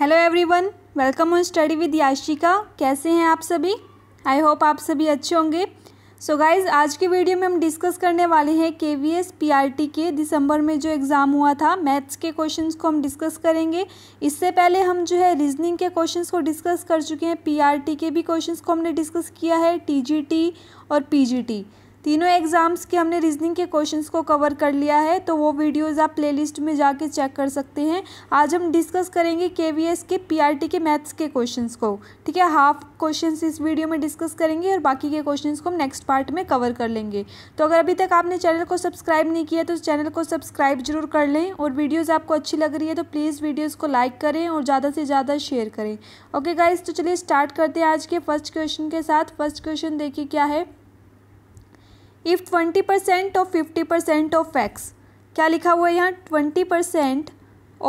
Hello everyone welcome on study with Yashika कैसे हैं आप सभी आई होप आप सभी अच्छे होंगे सो so गाइज आज के वीडियो में हम डिस्कस करने वाले हैं K V S P R T के दिसंबर में जो एग्ज़ाम हुआ था मैथ्स के क्वेश्चंस को हम डिस्कस करेंगे इससे पहले हम जो है रीजनिंग के क्वेश्चंस को डिस्कस कर चुके हैं पी आर टी के भी क्वेश्चंस को हमने डिस्कस किया है टी जी टी और पी जी टी तीनों एग्ज़ाम्स के हमने रीजनिंग के क्वेश्चंस को कवर कर लिया है तो वो वीडियोज़ आप प्लेलिस्ट में जाके चेक कर सकते हैं आज हम डिस्कस करेंगे के वी एस के पी आर टी के मैथ्स के क्वेश्चंस को ठीक है हाफ क्वेश्चंस इस वीडियो में डिस्कस करेंगे और बाकी के क्वेश्चंस को हम नेक्स्ट पार्ट में कवर कर लेंगे तो अगर अभी तक आपने चैनल को सब्सक्राइब नहीं किया तो चैनल को सब्सक्राइब जरूर कर लें और वीडियोज़ आपको अच्छी लग रही है तो प्लीज़ वीडियोज़ को लाइक करें और ज़्यादा से ज़्यादा शेयर करें ओके गाइज तो चलिए स्टार्ट करते हैं आज के फर्स्ट क्वेश्चन के साथ फर्स्ट क्वेश्चन देखिए क्या है if twenty percent of fifty percent of X क्या लिखा हुआ है यहाँ twenty percent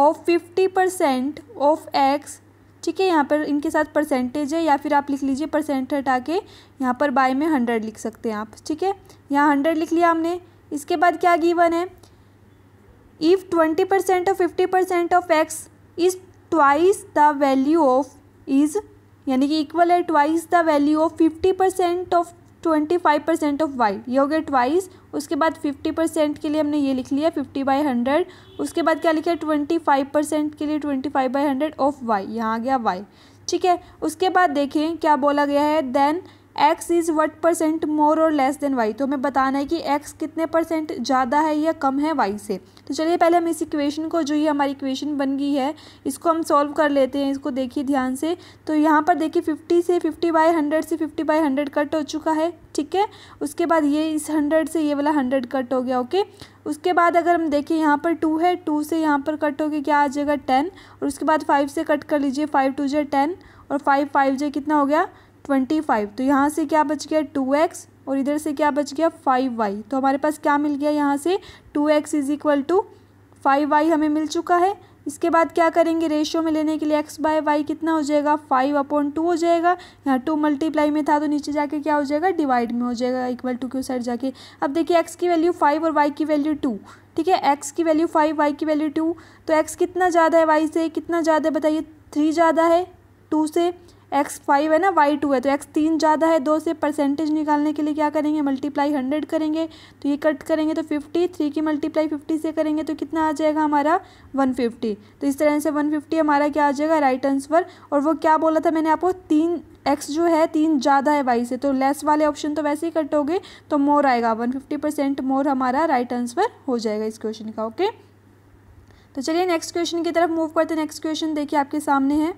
of fifty percent of X ठीक है यहाँ पर इनके साथ परसेंटेज है या फिर आप लिख लीजिए परसेंट हटा के यहाँ पर बाय में हंड्रेड लिख सकते हैं आप ठीक है यहाँ हंड्रेड लिख लिया हमने इसके बाद क्या गिवन है if twenty percent of fifty percent of X is twice the value of is यानी कि इक्वल है twice the value of fifty percent of twenty five percent of Y ये हो गया ट्वाइस उसके बाद फिफ्टी परसेंट के लिए हमने ये लिख लिया फिफ्टी बाई हंड्रेड उसके बाद क्या लिखा है ट्वेंटी फाइव परसेंट के लिए twenty five by hundred of Y यहाँ आ गया वाई ठीक है उसके बाद देखें क्या बोला गया है then x is what percent more और लेस देन y तो हमें बताना है कि x कितने परसेंट ज़्यादा है या कम है y से तो चलिए पहले हम इस इक्वेशन को जो ये हमारी इक्वेशन बन गई है इसको हम सॉल्व कर लेते हैं इसको देखिए ध्यान से तो यहाँ पर देखिए फिफ्टी से फिफ्टी बाई हंड्रेड से फिफ्टी बाई हंड्रेड कट हो चुका है ठीक है उसके बाद ये इस हंड्रेड से ये वाला हंड्रेड कट हो गया ओके उसके बाद अगर हम देखें यहाँ पर टू है टू से यहाँ पर कट हो गया क्या आ जाएगा टेन और उसके बाद फाइव से कट कर लीजिए फाइव टू जे टेन और फाइव फाइव जे कितना हो गया ट्वेंटी फाइव तो यहाँ से क्या बच गया टू एक्स और इधर से क्या बच गया फाइव वाई तो हमारे पास क्या मिल गया यहाँ से two X is equal to five Y हमें मिल चुका है इसके बाद क्या करेंगे रेशियो में लेने के लिए एक्स बाय वाई कितना हो जाएगा फाइव अपॉन टू हो जाएगा यहाँ टू मल्टीप्लाई में था तो नीचे जाके क्या हो जाएगा डिवाइड में हो जाएगा इक्वल टू के साइड जाके अब देखिए एक्स की वैल्यू फाइव और वाई की वैल्यू टू ठीक है एक्स की वैल्यू फाइव वाई की वैल्यू टू तो एक्स कितना ज़्यादा है वाई से कितना ज़्यादा है बताइए थ्री ज़्यादा है टू से एक्स फाइव है ना वाई टू है तो एक्स तीन ज़्यादा है दो से परसेंटेज निकालने के लिए क्या करेंगे मल्टीप्लाई हंड्रेड करेंगे तो ये कट करेंगे तो फिफ्टी थ्री की मल्टीप्लाई फिफ्टी से करेंगे तो कितना आ जाएगा हमारा वन फिफ्टी तो इस तरह से वन फिफ्टी हमारा क्या आ जाएगा राइट आंसर और वो क्या बोला था मैंने आपको तीन एक्स जो है तीन ज़्यादा है वाई से तो लेस वाले ऑप्शन तो वैसे ही कट गए तो मोर आएगा वन फिफ्टी परसेंट मोर हमारा राइट आंसर हो जाएगा इस क्वेश्चन का ओके तो चलिए नेक्स्ट क्वेश्चन की तरफ मूव करते हैं नेक्स्ट क्वेश्चन देखिए आपके सामने है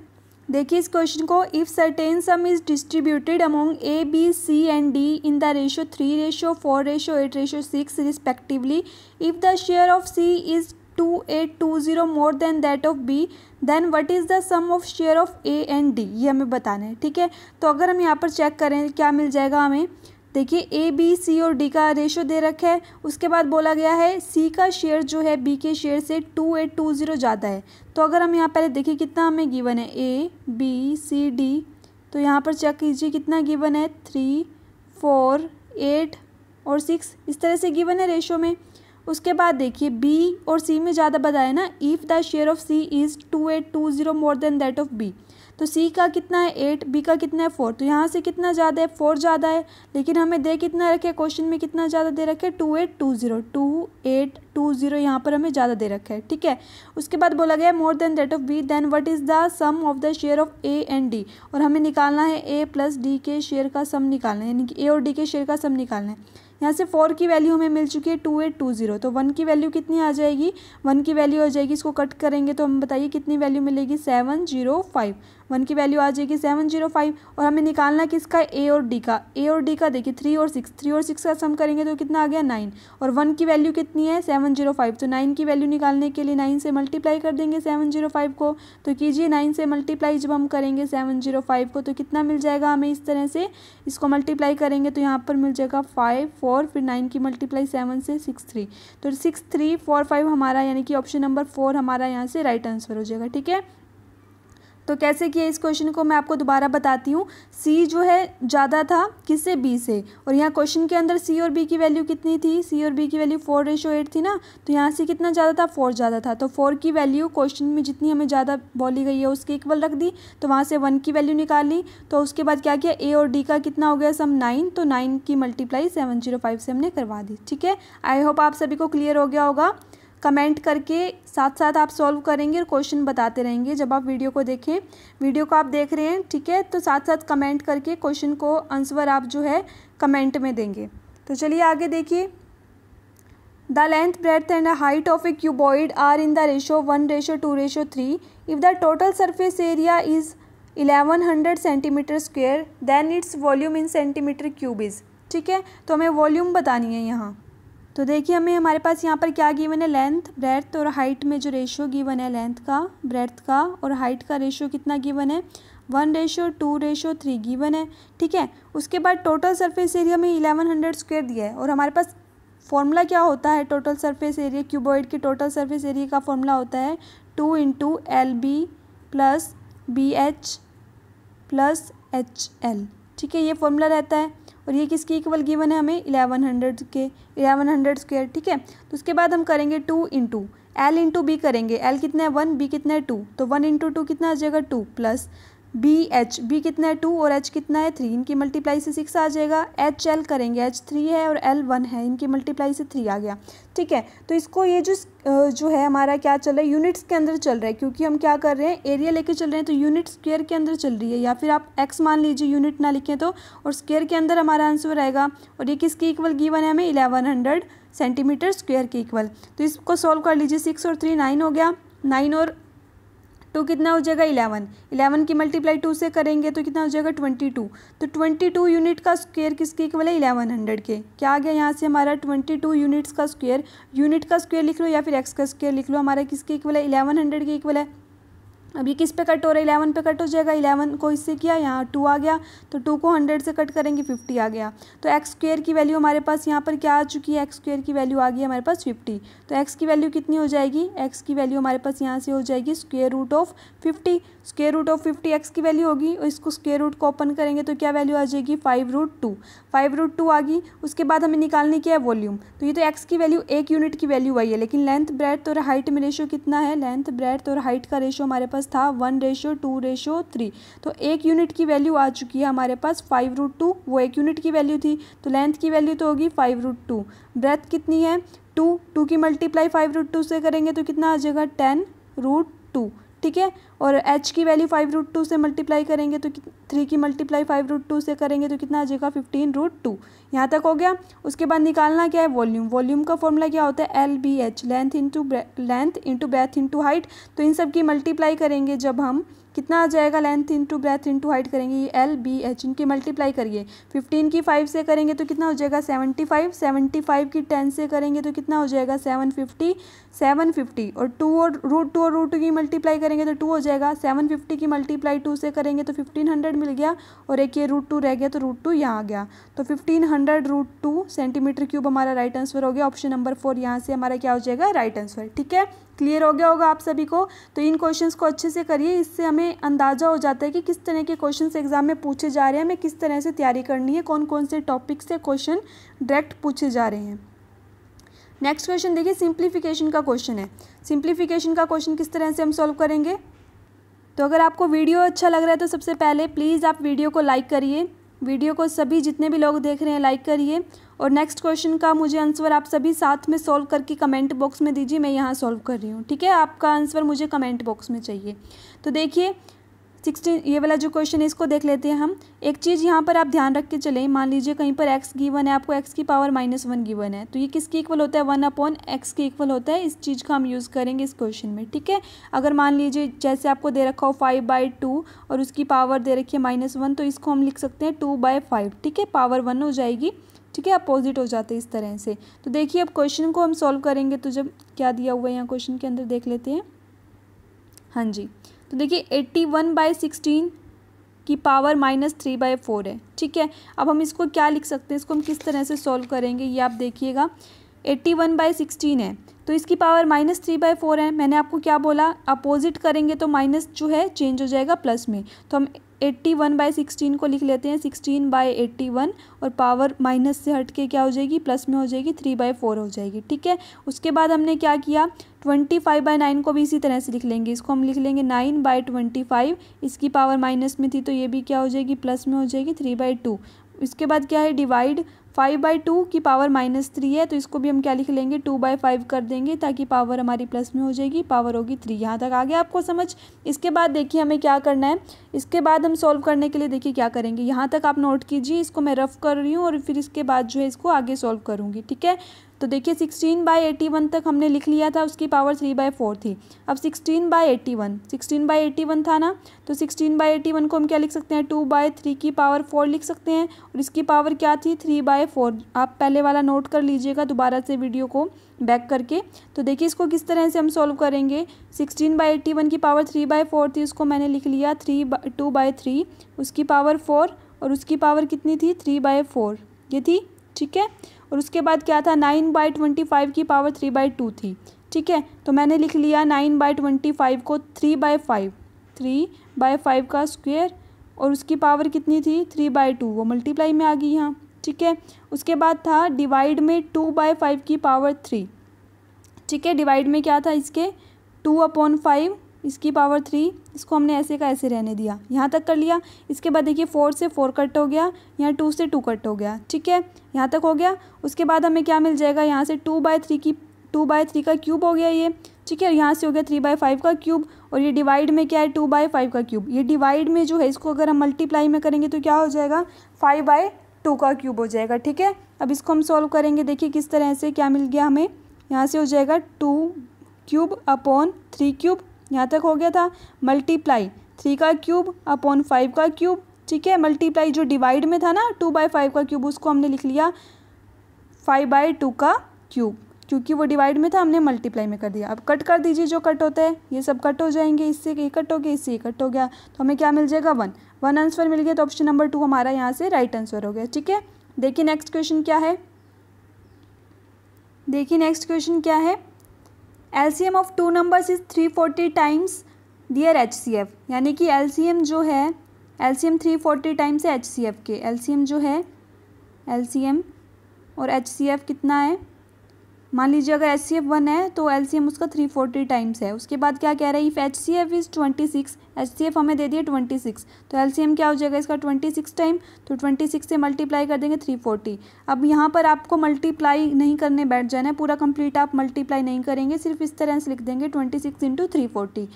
देखिए इस क्वेश्चन को if certain sum is distributed among A B C and D in the ratio three ratio four ratio eight ratio six respectively if the share of C is two eight two zero more than that of B then what is the sum of share of A and D ये हमें बताना है ठीक है तो अगर हम यहाँ पर चेक करें क्या मिल जाएगा हमें देखिए ए बी सी और डी का रेशो दे रखा है उसके बाद बोला गया है सी का शेयर जो है बी के शेयर से टू एट टू ज़ीरो ज़्यादा है तो अगर हम यहाँ पहले देखिए कितना हमें गिवन है ए बी सी डी तो यहाँ पर चेक कीजिए कितना गिवन है थ्री फोर एट और सिक्स इस तरह से गिवन है रेशो में उसके बाद देखिए बी और सी में ज़्यादा बताया ना if the share of C is two eight two zero more than that of B तो सी का कितना है एट बी का कितना है फोर तो यहाँ से कितना ज़्यादा है फोर ज़्यादा है लेकिन हमें दे कितना रखे क्वेश्चन में कितना ज़्यादा दे रखे two eight two zero two eight two zero यहाँ पर हमें ज़्यादा दे रखा है ठीक है उसके बाद बोला गया more than that of B then what is the sum of the share of A and D और हमें निकालना है ए प्लस डी के शेयर का सम निकालना है यानी कि ए और डी के शेयर का सम निकालना है यहाँ से फोर की वैल्यू हमें मिल चुकी है टू एट टू ज़ीरो तो वन की वैल्यू कितनी आ जाएगी वन की वैल्यू आ जाएगी इसको कट करेंगे तो हम बताइए कितनी वैल्यू मिलेगी सेवन जीरो फाइव वन की वैल्यू आ जाएगी सेवन जीरो फाइव और हमें निकालना किसका ए और डी का ए और डी का देखिए थ्री और सिक्स थ्री और सिक्स का सम करेंगे तो कितना आ गया नाइन और वन की वैल्यू कितनी है सेवन जीरो फाइव तो नाइन की वैल्यू निकालने के लिए नाइन से मल्टीप्लाई कर देंगे सेवन जीरो फाइव को तो कीजिए नाइन से मल्टीप्लाई जब हम करेंगे सेवन जीरो फाइव को तो कितना मिल जाएगा हमें इस तरह से इसको मल्टीप्लाई करेंगे तो यहाँ पर मिल जाएगा फाइव फोर फोर फिर नाइन की मल्टीप्लाई सेवन से सिक्स थ्री तो सिक्स थ्री फोर फाइव हमारा यानी कि ऑप्शन नंबर फोर हमारा यहाँ से राइट आंसर हो जाएगा ठीक है तो कैसे किया इस क्वेश्चन को मैं आपको दोबारा बताती हूँ सी जो है ज़्यादा था किससे बी से और यहाँ क्वेश्चन के अंदर सी और बी की वैल्यू कितनी थी सी और बी की वैल्यू फोर रेशो एट थी ना तो यहाँ से कितना ज़्यादा था फोर ज़्यादा था तो फोर की वैल्यू क्वेश्चन में जितनी हमें ज़्यादा बोली गई है उसकी इक्वल रख दी तो वहाँ से वन की वैल्यू निकाल ली तो उसके बाद क्या किया ए और डी का कितना हो गया सम नाइन तो नाइन की मल्टीप्लाई सेवन जीरो फाइव से हमने करवा दी ठीक है आई होप आप सभी को क्लियर हो गया होगा कमेंट करके साथ साथ आप सॉल्व करेंगे और क्वेश्चन बताते रहेंगे जब आप वीडियो को देखें वीडियो को आप देख रहे हैं ठीक है तो साथ साथ कमेंट करके क्वेश्चन को आंसर आप जो है कमेंट में देंगे तो चलिए आगे देखिए the length breadth and height of a cuboid are in the ratio one ratio two ratio three if the total surface area is eleven hundred centimetre square then its volume in centimetre cube is ठीक है तो हमें volume बतानी है यहाँ तो देखिए हमें हमारे पास यहाँ पर क्या गिवन है लेंथ ब्रेथ और हाइट में जो रेशियो गिवन है लेंथ का ब्रेथ का और हाइट का रेशियो कितना गिवन है one ratio two ratio three given है ठीक है उसके बाद टोटल सरफेस एरिया में इलेवन हंड्रेड स्क्वेयर दिया है और हमारे पास फॉर्मूला क्या होता है टोटल सरफेस एरिया क्यूबॉइड के टोटल सर्फेस एरिया का फॉर्मूला होता है two into L B plus B H plus H L ठीक है ये फॉर्मूला रहता है और ये किसकी इक्वल गिवन है हमें इलेवन हंड्रेड के इलेवन हंड्रेड स्क्वेयर ठीक है तो उसके बाद हम करेंगे two into L into B करेंगे एल कितना है वन बी कितना है टू तो वन इंटू टू कितना आ जाएगा two plus B H B कितना है टू और एच कितना है थ्री इनकी मल्टीप्लाई से सिक्स आ जाएगा एच एल करेंगे एच थ्री है और एल वन है इनकी मल्टीप्लाई से थ्री आ गया ठीक है तो इसको ये जो जो है हमारा क्या चल रहा है यूनिट्स के अंदर चल रहा है क्योंकि हम क्या कर रहे हैं एरिया लेके चल रहे हैं तो यूनिट स्क्वेयर के अंदर चल रही है या फिर आप एक्स मान लीजिए यूनिट ना लिखें तो और स्केयर के अंदर हमारा आंसर आएगा और ये किसकी इक्वल गिवन है हमें इलेवन हंड्रेड सेंटीमीटर स्क्वेयर के इक्वल तो इसको सॉल्व कर लीजिए सिक्स और थ्री नाइन हो गया नाइन और टू तो कितना हो जाएगा इलेवन इलेवन की मल्टीप्लाई टू से करेंगे तो कितना हो जाएगा ट्वेंटी टू तो ट्वेंटी टू यूनिट का स्क्वेयर किसके इक्वल है इलेवन हंड्रेड के क्या आ गया यहाँ से हमारा ट्वेंटी टू यूनिट्स का स्क्वेयर यूनिट का स्क्वेयर लिख लो या फिर एक्स का स्क्वेयर लिख लो हमारा किसके इक्वल है इलेवन हंड्रेड के इक्वल है अब ये किस पे कट हो रहा है इलेवन पे कट हो जाएगा इलेवन को इससे किया यहाँ टू आ गया तो टू को हंड्रेड से कट करेंगे फिफ्टी आ गया तो एक्स स्क्वेयर की वैल्यू हमारे पास यहाँ पर क्या आ चुकी है एक्स स्क्वेयर की वैल्यू आ गई हमारे पास फिफ्टी तो एक्स की वैल्यू कितनी हो जाएगी एक्स की वैल्यू हमारे पास यहाँ से हो जाएगी square root of fifty square root of fifty X की वैल्यू होगी और तो इसको स्क्वेयर रूट को ओपन करेंगे तो क्या वैल्यू आ जाएगी five root two five root two आ गई उसके बाद हमें निकालने की है वॉल्यूम तो ये तो एक्स की वैल्यू एक यूनिट की वैल्यू आई है लेकिन लेंथ ब्रेथ और हाइट में रेशो कितना है लेंथ ब्रेथ और हाइट का रेशो हमारे पास पास था one ratio two ratio three तो एक यूनिट की वैल्यू आ चुकी है हमारे पास फाइव रूट टू वो एक यूनिट की वैल्यू थी तो लेंथ की वैल्यू तो होगी फाइव रूट टू ब्रेथ कितनी है टू टू की मल्टीप्लाई फाइव रूट टू से करेंगे तो कितना आ जाएगा टेन रूट टू ठीक है और h की वैल्यू फाइव रूट टू से मल्टीप्लाई करेंगे तो थ्री की मल्टीप्लाई फाइव रूट टू से करेंगे तो कितना आ जाएगा फिफ्टीन रूट टू यहाँ तक हो गया उसके बाद निकालना क्या है वॉल्यूम वॉल्यूम का फॉर्मूला क्या होता है L B H length into length into breadth into height तो इन सब की मल्टीप्लाई करेंगे जब हम कितना आ जाएगा length into breadth into height करेंगे ये एल बी एच इनकी मल्टीप्लाई करिए फिफ्टीन की फाइव से करेंगे तो कितना हो जाएगा सेवेंटी फाइव सेवेंटी फाइव की टेन से करेंगे तो कितना हो जाएगा सेवन फिफ्टी सेवन फिफ्टी और टू और रूट टू और रूट टू की मल्टीप्लाई करेंगे तो टू हो जाएगा जाएगा सेवन फिफ्टी की मल्टीप्लाई टू से करेंगे तो फिफ्टीन हंड्रेड मिल गया और एक ये रूट टू रह गया तो रूट टू यहाँ आ गया तो fifteen hundred root two centimetre cube हमारा राइट आंसर हो गया ऑप्शन नंबर फोर यहाँ से हमारा क्या हो जाएगा राइट आंसर ठीक है क्लियर हो गया होगा आप सभी को तो इन क्वेश्चंस को अच्छे से करिए इससे हमें अंदाज़ा हो जाता है कि किस तरह के क्वेश्चंस एग्जाम में पूछे जा रहे हैं हमें किस तरह से तैयारी करनी है कौन कौन से टॉपिक से क्वेश्चन डायरेक्ट पूछे जा रहे हैं नेक्स्ट क्वेश्चन देखिए सिंप्लीफिकेशन का क्वेश्चन है सिंप्लीफिकेशन का क्वेश्चन किस तरह से हम सॉल्व करेंगे तो अगर आपको वीडियो अच्छा लग रहा है तो सबसे पहले प्लीज़ आप वीडियो को लाइक करिए वीडियो को सभी जितने भी लोग देख रहे हैं लाइक करिए और नेक्स्ट क्वेश्चन का मुझे आंसर आप सभी साथ में सॉल्व करके कमेंट बॉक्स में दीजिए मैं यहाँ सॉल्व कर रही हूँ ठीक है आपका आंसर मुझे कमेंट बॉक्स में चाहिए तो देखिए सिक्सटी ये वाला जो क्वेश्चन है इसको देख लेते हैं हम एक चीज़ यहाँ पर आप ध्यान रख के चले मान लीजिए कहीं पर एक्स गिवन है आपको एक्स की पावर माइनस वन गिवन है तो ये किसके इक्वल होता है वन अपॉन एक्स के इक्वल होता है इस चीज़ का हम यूज़ करेंगे इस क्वेश्चन में ठीक है अगर मान लीजिए जैसे आपको दे रखा हो फाइव बाई टू और उसकी पावर दे रखी है माइनस वन तो इसको हम लिख सकते हैं टू बाई फाइव ठीक है पावर वन हो जाएगी ठीक है अपोजिट हो जाते हैं इस तरह से तो देखिए अब क्वेश्चन को हम सॉल्व करेंगे तो जब क्या दिया हुआ है यहाँ क्वेश्चन के अंदर देख लेते हैं हाँ जी तो देखिए एट्टी वन बाई सिक्सटीन की power minus three by four है ठीक है अब हम इसको क्या लिख सकते हैं इसको हम किस तरह से सॉल्व करेंगे ये आप देखिएगा एट्टी वन बाई सिक्सटीन है तो इसकी power minus three by four है मैंने आपको क्या बोला अपोजिट करेंगे तो माइनस जो है चेंज हो जाएगा प्लस में तो हम एट्टी वन बाई सिक्सटीन को लिख लेते हैं सिक्सटीन बाई एट्टी वन और पावर माइनस से हट के क्या हो जाएगी प्लस में हो जाएगी थ्री बाई फोर हो जाएगी ठीक है उसके बाद हमने क्या किया ट्वेंटी फाइव बाई नाइन को भी इसी तरह से लिख लेंगे इसको हम लिख लेंगे नाइन बाई ट्वेंटी फाइव इसकी पावर माइनस में थी तो ये भी क्या हो जाएगी प्लस में हो जाएगी थ्री बाई टू इसके बाद क्या है डिवाइड फाइव बाई टू की पावर माइनस थ्री है तो इसको भी हम क्या लिख लेंगे टू बाई फाइव कर देंगे ताकि पावर हमारी प्लस में हो जाएगी पावर होगी थ्री यहाँ तक आ गया आपको समझ इसके बाद देखिए हमें क्या करना है इसके बाद हम सॉल्व करने के लिए देखिए क्या करेंगे यहाँ तक आप नोट कीजिए इसको मैं रफ़ कर रही हूँ और फिर इसके बाद जो है इसको आगे सॉल्व करूँगी ठीक है तो देखिए सिक्सटीन बाई एटी वन तक हमने लिख लिया था उसकी पावर थ्री बाई फोर थी अब sixteen by eighty one sixteen by eighty one था ना तो सिक्सटीन बाई एट्टी वन को हम क्या लिख सकते हैं टू बाई थ्री की पावर फोर लिख सकते हैं और इसकी पावर क्या थी थ्री बाई फोर आप पहले वाला नोट कर लीजिएगा दोबारा से वीडियो को बैक करके तो देखिए इसको किस तरह से हम सॉल्व करेंगे सिक्सटीन बाई एट्टी वन की पावर थ्री बाई फोर थी उसको मैंने लिख लिया थ्री टू बाई थ्री उसकी पावर फोर और उसकी पावर कितनी थी थ्री बाई फोर ये थी ठीक है और उसके बाद क्या था नाइन बाई ट्वेंटी फाइव की पावर थ्री बाई टू थी ठीक है तो मैंने लिख लिया नाइन बाई ट्वेंटी फाइव को three by five three by five का स्क्वेयर और उसकी पावर कितनी थी थ्री बाई टू वो मल्टीप्लाई में आ गई यहाँ ठीक है उसके बाद था डिवाइड में टू बाई फाइव की पावर थ्री ठीक है डिवाइड में क्या था इसके टू अपॉन फाइव इसकी पावर थ्री इसको हमने ऐसे का ऐसे रहने दिया यहाँ तक कर लिया इसके बाद देखिए फोर से फोर कट हो गया यहाँ टू से टू कट हो गया ठीक है यहाँ तक हो गया उसके बाद हमें क्या मिल जाएगा यहाँ से टू बाय थ्री की टू बाय थ्री का क्यूब हो गया ये ठीक है यहाँ से हो गया थ्री बाय फाइव का क्यूब और ये डिवाइड में क्या है टू बाय फाइव का क्यूब ये डिवाइड में जो है इसको अगर हम मल्टीप्लाई में करेंगे तो क्या हो जाएगा फाइव बाय टू का क्यूब हो जाएगा ठीक है अब इसको हम सॉल्व करेंगे देखिए किस तरह से क्या मिल गया हमें यहाँ से हो जाएगा two cube upon three cube यहाँ तक हो गया था मल्टीप्लाई थ्री का क्यूब अपॉन फाइव का क्यूब ठीक है मल्टीप्लाई जो डिवाइड में था ना टू बाई फाइव का क्यूब उसको हमने लिख लिया फाइव बाई टू का क्यूब क्योंकि वो डिवाइड में था हमने मल्टीप्लाई में कर दिया अब कट कर दीजिए जो कट होता है ये सब कट हो जाएंगे इससे ये कट हो गया इससे ये कट हो गया तो हमें क्या मिल जाएगा वन वन आंसर मिल गया तो ऑप्शन नंबर टू हमारा यहाँ से राइट आंसर हो गया ठीक है देखिए नेक्स्ट क्वेश्चन क्या है देखिए नेक्स्ट क्वेश्चन क्या है LCM of two numbers is three forty times their H C F यानी कि एलसीएम जो है एलसीएम थ्री फोर्टी टाइम्स है एच सी एफ के एलसीएम जो है एलसीएम और एच सी एफ कितना है मान लीजिए अगर एच सी एफ वन है तो एल सी एम उसका थ्री फोर्टी टाइम्स है उसके बाद क्या कह रहा है if H C F is twenty six H C F हमें दे दिए ट्वेंटी सिक्स तो एल सी एम क्या हो जाएगा इसका ट्वेंटी सिक्स टाइम तो ट्वेंटी सिक्स से मल्टीप्लाई कर देंगे थ्री फोर्टी अब यहाँ पर आपको मल्टीप्लाई नहीं करने बैठ जाना है पूरा कंप्लीट आप मल्टीप्लाई नहीं करेंगे सिर्फ इस तरह से लिख देंगे twenty six into three forty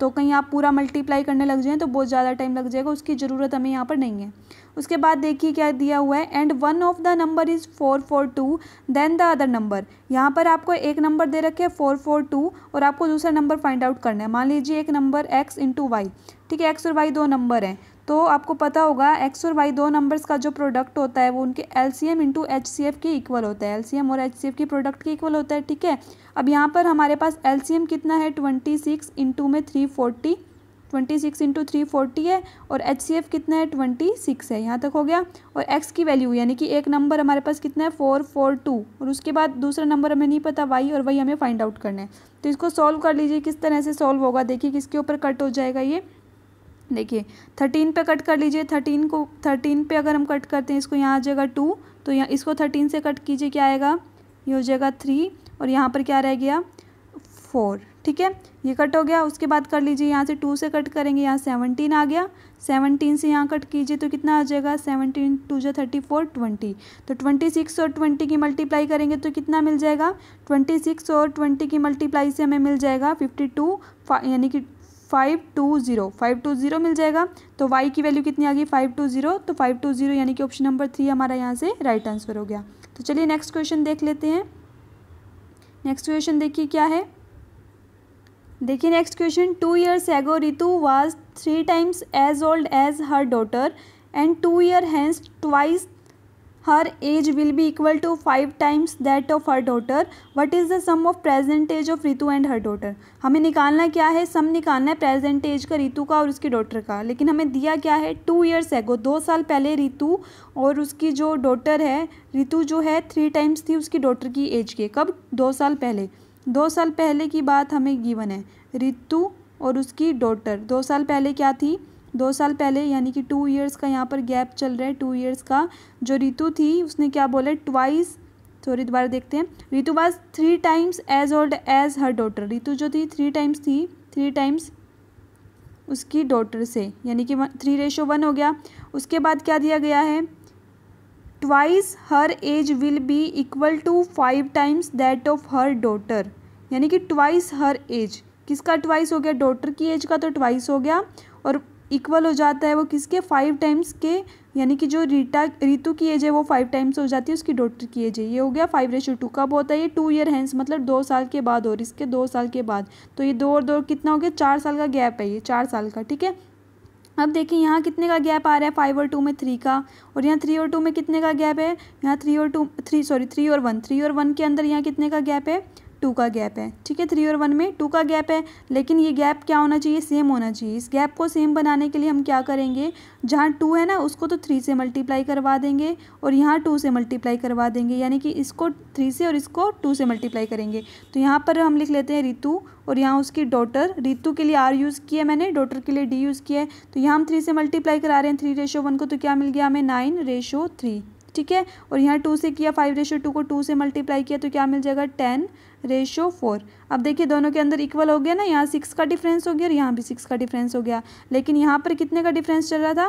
तो कहीं आप पूरा मल्टीप्लाई करने लग जाएँ तो बहुत ज़्यादा टाइम लग जाएगा उसकी ज़रूरत हमें यहाँ पर नहीं है उसके बाद देखिए क्या दिया हुआ है and one of the number is four four two then the other number यहाँ पर आपको एक नंबर दे रखे फोर फोर टू और आपको दूसरा नंबर फाइंड आउट करना है मान लीजिए एक नंबर एक्स इंटू वाई ठीक है एक्स और वाई दो नंबर हैं तो आपको पता होगा एक्स और वाई दो नंबर्स का जो प्रोडक्ट होता है वो उनके L C M into H C F के इक्वल होता है एल सी एम और एच सी एफ के प्रोडक्ट के इक्वल होता है ठीक है अब यहाँ पर हमारे पास एल सी एम कितना है ट्वेंटी सिक्स इंटू में three forty twenty six into three forty है और एच सी एफ कितना है ट्वेंटी सिक्स है यहाँ तक हो गया और एक्स की वैल्यू यानी कि एक नंबर हमारे पास कितना है फोर फोर टू और उसके बाद दूसरा नंबर हमें नहीं पता वाई और वही हमें फाइंड आउट करना है तो इसको सॉल्व कर लीजिए किस तरह से सॉल्व होगा देखिए किसके ऊपर कट हो जाएगा ये देखिए थर्टीन पे कट कर लीजिए थर्टीन को थर्टीन पे अगर हम कट करते हैं इसको यहाँ आ जाएगा टू तो यहाँ इसको थर्टीन से कट कीजिए क्या आएगा ये हो जाएगा थ्री और यहाँ पर क्या रह गया फोर ठीक है ये कट हो गया उसके बाद कर लीजिए यहाँ से टू से कट करेंगे यहाँ सेवनटीन आ गया सेवनटीन से यहाँ कट कीजिए तो कितना आ जाएगा सेवनटीन टू जो थर्टी फोर ट्वेंटी तो ट्वेंटी सिक्स और ट्वेंटी की मल्टीप्लाई करेंगे तो कितना मिल जाएगा ट्वेंटी सिक्स और ट्वेंटी की मल्टीप्लाई से हमें मिल जाएगा फिफ्टी टू यानी कि five two zero five two zero मिल जाएगा तो वाई की वैल्यू कितनी आ गई फाइव टू ज़ीरो तो फाइव टू ज़ीरो यानी कि ऑप्शन नंबर थ्री हमारा यहाँ से राइट आंसर हो गया तो चलिए नेक्स्ट क्वेश्चन देख लेते हैं नेक्स्ट क्वेश्चन देखिए क्या है देखिए next question two years ago Ritu was three times as old as her daughter and two year hence twice her age will be equal to five times that of her daughter what is the sum of present age of Ritu and her daughter हमें निकालना क्या है सम निकालना है present as का रितु का और उसकी डॉटर का लेकिन हमें दिया क्या है टू ईयर्स एगो दो साल पहले रितु और उसकी जो डॉटर है रितु जो है थ्री टाइम्स थी उसकी डॉटर की एज के कब दो साल पहले दो साल पहले की बात हमें गिवन है रितु और उसकी डॉटर दो साल पहले क्या थी दो साल पहले यानी कि टू इयर्स का यहाँ पर गैप चल रहा है टू इयर्स का जो रितु थी उसने क्या बोला ट्वाइस थोड़ी दोबारा देखते हैं Ritu was three times as old as her daughter Ritu जो थी थ्री टाइम्स थी थ्री टाइम्स उसकी डॉटर से यानी कि थ्री रेशो वन हो गया उसके बाद क्या दिया गया है twice her age will be equal to five times that of her daughter यानी कि ट्वाइस हर एज किसका ट्वाइस हो गया डॉटर की एज का तो ट्वाइस हो गया और इक्वल हो जाता है वो किसके फाइव टाइम्स के यानी कि जो रीटा रितु की एज है वो फाइव टाइम्स हो जाती है उसकी डॉटर की एज है ये हो गया फाइव रेशो टू कब होता है ये टू ईयर हैंस मतलब दो साल के बाद और इसके दो साल के बाद तो ये दो और दो कितना हो गया चार साल का गैप है ये चार साल का ठीक है अब देखिए यहाँ कितने का गैप आ रहा है फाइव और टू में थ्री का और यहाँ थ्री और टू में कितने का गैप है यहाँ थ्री और टू थ्री सॉरी थ्री और वन थ्री और वन के अंदर यहाँ कितने का गैप है टू का गैप है ठीक है थ्री और वन में टू का गैप है लेकिन ये गैप क्या होना चाहिए सेम होना चाहिए इस गैप को सेम बनाने के लिए हम क्या करेंगे जहाँ टू है ना उसको तो थ्री से मल्टीप्लाई करवा देंगे और यहाँ टू से मल्टीप्लाई करवा देंगे यानी कि इसको थ्री से और इसको टू से मल्टीप्लाई करेंगे तो यहाँ पर हम लिख लेते हैं रितु और यहाँ उसकी डॉटर रितु के लिए आर यूज़ किया मैंने डॉटर के लिए डी यूज़ किया है तो यहाँ हम थ्री से मल्टीप्लाई करा रहे हैं थ्री रेशो वन को तो क्या मिल गया हमें नाइन रेशो थ्री ठीक है और यहाँ टू से किया फाइव रेशो टू को टू से मल्टीप्लाई किया तो क्या मिल जाएगा टेन रेशो फोर अब देखिए दोनों के अंदर इक्वल हो गया ना यहाँ सिक्स का डिफरेंस हो गया और यहाँ भी सिक्स का डिफरेंस हो गया लेकिन यहाँ पर कितने का डिफरेंस चल रहा था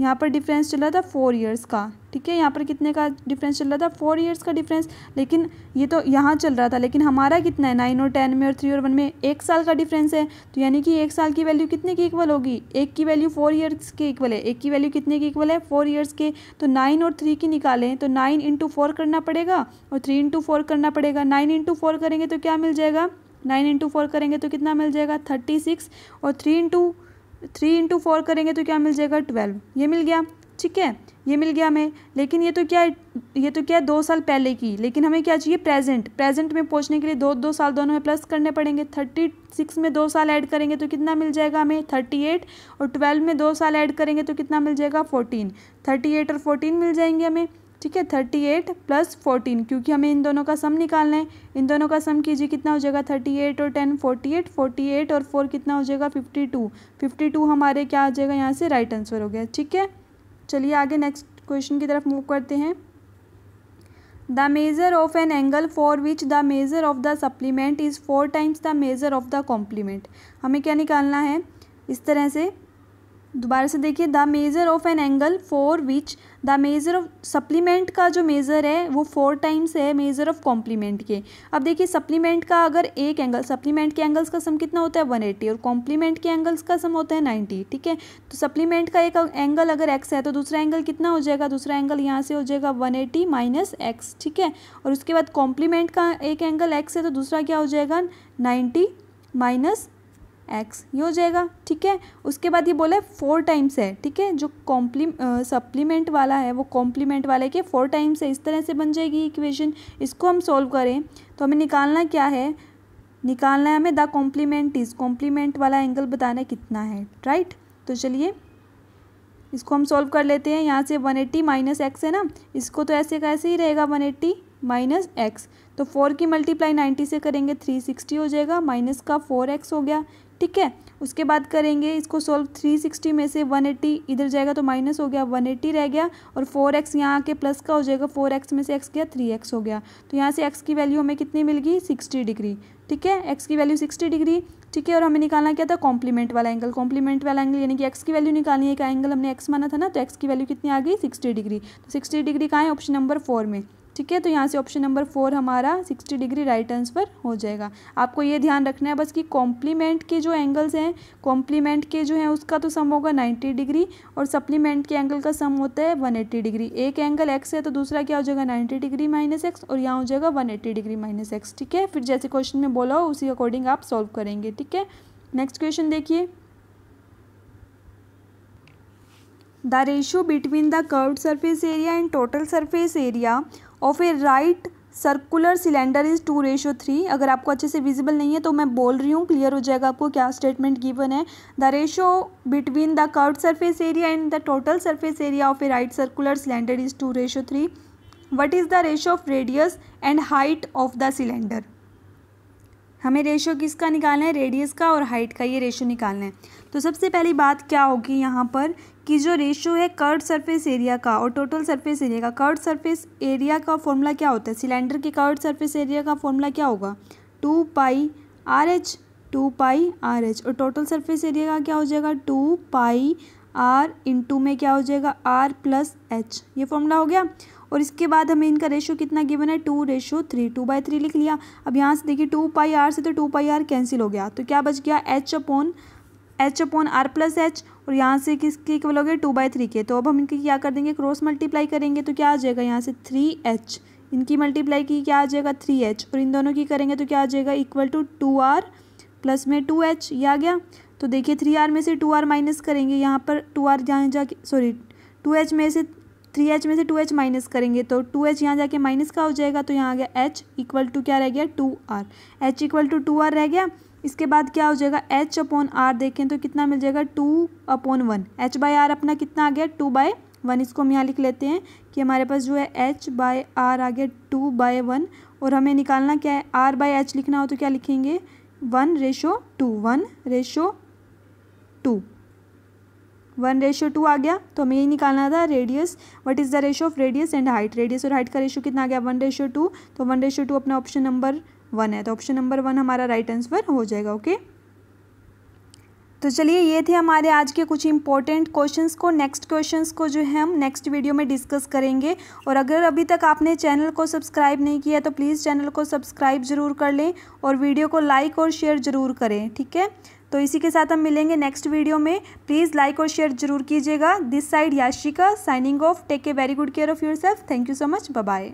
यहाँ पर डिफरेंस चल रहा था फोर इयर्स का ठीक है यहाँ पर कितने का डिफरेंस चल रहा था फोर इयर्स का डिफरेंस लेकिन ये तो यहाँ चल रहा था लेकिन हमारा कितना है नाइन और टेन में और थ्री और वन में एक साल का डिफरेंस है तो यानी कि एक साल की वैल्यू कितने की इक्वल होगी एक की वैल्यू फोर ईयर्स के इक्वल है एक की वैल्यू कितने की इक्वल है फोर ईयर्स के तो नाइन और थ्री की निकालें तो नाइन इंटू फोर करना पड़ेगा और थ्री इंटू फोर करना पड़ेगा नाइन इंटू फोर करेंगे तो क्या मिल जाएगा नाइन इंटू फोर करेंगे तो कितना मिल जाएगा थर्टी सिक्स और three into three into four करेंगे तो क्या मिल जाएगा ट्वेल्व ये मिल गया ठीक है ये मिल गया हमें लेकिन ये तो क्या है ये तो क्या है दो साल पहले की लेकिन हमें क्या चाहिए प्रेजेंट प्रेजेंट में पहुंचने के लिए दो दो साल दोनों में प्लस करने पड़ेंगे थर्टी सिक्स में दो साल ऐड करेंगे तो कितना मिल जाएगा हमें थर्टी एट और ट्वेल्व में दो साल ऐड करेंगे तो कितना मिल जाएगा फोर्टीन थर्टी एट और फोर्टीन मिल जाएंगे हमें ठीक है थर्टी एट प्लस फोर्टीन क्योंकि हमें इन दोनों का सम निकालना है इन दोनों का सम कीजिए कितना हो जाएगा थर्टी एट और ten forty eight forty eight और फोर कितना हो जाएगा फिफ्टी टू फिफ्टी टू हमारे क्या आ जाएगा यहाँ से राइट आंसर हो गया ठीक है चलिए आगे नेक्स्ट क्वेश्चन की तरफ मूव करते हैं the measure of an angle for which the measure of the supplement is four times the measure of the complement हमें क्या निकालना है इस तरह से दोबारा से देखिए the measure of an angle for which the measure of supplement का जो मेज़र है वो फोर टाइम्स है मेज़र ऑफ कॉम्प्लीमेंट के अब देखिए सप्लीमेंट का अगर एक एंगल सप्लीमेंट के एंगल्स का सम कितना होता है वन एटी और कॉम्प्लीमेंट के एंगल्स का सम होता है नाइन्टी ठीक है तो सप्लीमेंट का एक एंगल अगर एक्स है तो दूसरा एंगल कितना हो जाएगा दूसरा एंगल यहाँ से हो जाएगा वन एटी माइनस एक्स ठीक है और उसके बाद कॉम्प्लीमेंट का एक एंगल एक्स है तो दूसरा क्या हो जाएगा नाइन्टी माइनस एक्स ये हो जाएगा ठीक है उसके बाद ये बोला है फोर टाइम्स है ठीक है जो कॉम्प्ली सप्लीमेंट वाला है वो कॉम्प्लीमेंट वाला है कि फोर टाइम्स है इस तरह से बन जाएगी इक्वेशन इसको हम सॉल्व करें तो हमें निकालना क्या है निकालना है हमें द कॉम्प्लीमेंट इज कॉम्प्लीमेंट वाला एंगल बताना कितना है राइट तो चलिए इसको हम सॉल्व कर लेते हैं यहाँ से वन एट्टी माइनस एक्स है ना इसको तो ऐसे का ऐसे ही रहेगा वन एट्टी माइनस एक्स तो फोर की मल्टीप्लाई नाइन्टी से करेंगे थ्री सिक्सटी हो जाएगा माइनस का फोर एक्स हो गया ठीक है उसके बाद करेंगे इसको सॉल्व 360 में से 180 इधर जाएगा तो माइनस हो गया 180 रह गया और 4x एक्स यहाँ आके प्लस का हो जाएगा 4x में से x गया 3x हो गया तो यहाँ से x की वैल्यू हमें कितनी मिल गई 60 डिग्री ठीक है x की वैल्यू 60 डिग्री ठीक है और हमें निकालना क्या था कॉम्प्लीमेंट वाला एंगल कॉम्प्लीमेंट वाला एंगल यानी कि एक्स की वैल्यू निकालनी है एक एंगल हमने एक्स माना था ना तो एक्स की वैल्यू कितनी आ गई सिक्सटी डिग्री तो सिक्सटी डिग्री कहाँ है ऑप्शन नंबर फोर में ठीक है तो यहाँ से ऑप्शन नंबर फोर हमारा सिक्सटी डिग्री राइट आंसर हो जाएगा आपको ये ध्यान रखना है बस कि कॉम्प्लीमेंट के जो एंगल्स हैं कॉम्प्लीमेंट के जो हैं उसका तो सम होगा नाइन्टी डिग्री और सप्लीमेंट के एंगल का सम होता है वन एट्टी डिग्री एक एंगल एक्स है तो दूसरा क्या हो जाएगा नाइन्टी डिग्री माइनस एक्स और यहाँ हो जाएगा one eighty degree minus X ठीक है फिर जैसे क्वेश्चन में बोला हो उसी अकॉर्डिंग आप सॉल्व करेंगे ठीक है नेक्स्ट क्वेश्चन देखिए the ratio between the curve surface area and total surface area of a right circular cylinder is two ratio three अगर आपको अच्छे से विजिबल नहीं है तो मैं बोल रही हूँ क्लियर हो जाएगा आपको क्या स्टेटमेंट गिवन है the ratio between the curved surface area and the total surface area of a right circular cylinder is two ratio three what is the ratio of radius and height of the cylinder हमें ratio किसका निकालना है radius का और height का ये ratio निकालना है तो सबसे पहली बात क्या होगी यहाँ पर कि जो रेशो है कर्ड सरफेस एरिया का और टोटल सरफेस एरिया का कर्ड सरफेस एरिया का फॉर्मूला क्या होता है सिलेंडर के कर्ड सरफेस एरिया का फॉर्मूला क्या होगा two pi R H two pi R H और टोटल सरफेस एरिया का क्या हो जाएगा टू पाई आर टू में क्या हो जाएगा आर प्लस एच ये फॉर्मूला हो गया और इसके बाद हमें इनका रेशो कितना गिवन है two ratio three two by three लिख लिया अब यहाँ से देखिए टू पाई आर से तो टू पाई आर कैंसिल हो गया तो क्या बच गया H upon H upon R plus H और यहाँ से किसके इक्वल हो गए टू बाई थ्री के तो अब हम इनके क्या कर देंगे क्रॉस मल्टीप्लाई करेंगे तो क्या आ जाएगा यहाँ से थ्री एच इनकी मल्टीप्लाई की क्या आ जाएगा थ्री एच और इन दोनों की करेंगे तो क्या आ जाएगा equal to two R plus में टू एच ये आ गया तो देखिए थ्री आर में से टू आर माइनस करेंगे यहाँ पर टू आर जहाँ जाके सॉरी टू एच में से थ्री एच में से टू एच माइनस करेंगे तो टू एच यहाँ जाके माइनस का हो जाएगा तो यहाँ आ गया एच इक्वल टू क्या रह गया two R H equal to two R रह गया इसके बाद क्या हो जाएगा एच अपॉन आर देखें तो कितना मिल जाएगा two upon one H by R अपना कितना आ गया टू बाय वन इसको हम यहाँ लिख लेते हैं कि हमारे पास जो है एच बाय आर आ गया टू बाय वन और हमें निकालना क्या है आर बाय एच लिखना हो तो क्या लिखेंगे one ratio two one ratio two one ratio two आ गया तो हमें यही निकालना था radius what is the ratio of radius and height radius और हाइट का रेशो कितना आ गया वन रेशो टू तो वन रेशो टू अपना ऑप्शन नंबर वन है तो ऑप्शन नंबर वन हमारा राइट right आंसर हो जाएगा ओके okay? तो चलिए ये थे हमारे आज के कुछ इंपॉर्टेंट क्वेश्चंस को नेक्स्ट क्वेश्चंस को जो है हम नेक्स्ट वीडियो में डिस्कस करेंगे और अगर अभी तक आपने चैनल को सब्सक्राइब नहीं किया तो प्लीज़ चैनल को सब्सक्राइब जरूर कर लें और वीडियो को लाइक और शेयर ज़रूर करें ठीक है तो इसी के साथ हम मिलेंगे नेक्स्ट वीडियो में प्लीज़ लाइक और शेयर जरूर कीजिएगा this side Yashika signing off take a very good care of yourself thank you so much bye